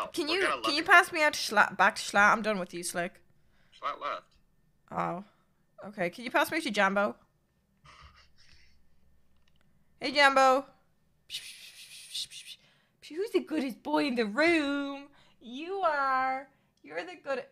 out. Can you can you pass me out to Schlatt, back to Schlatt? I'm done with you, Slick. Schlatt left. Oh. Okay, can you pass me to Jambo? Hey, Jambo. Who's the goodest boy in the room? You are. You're the good.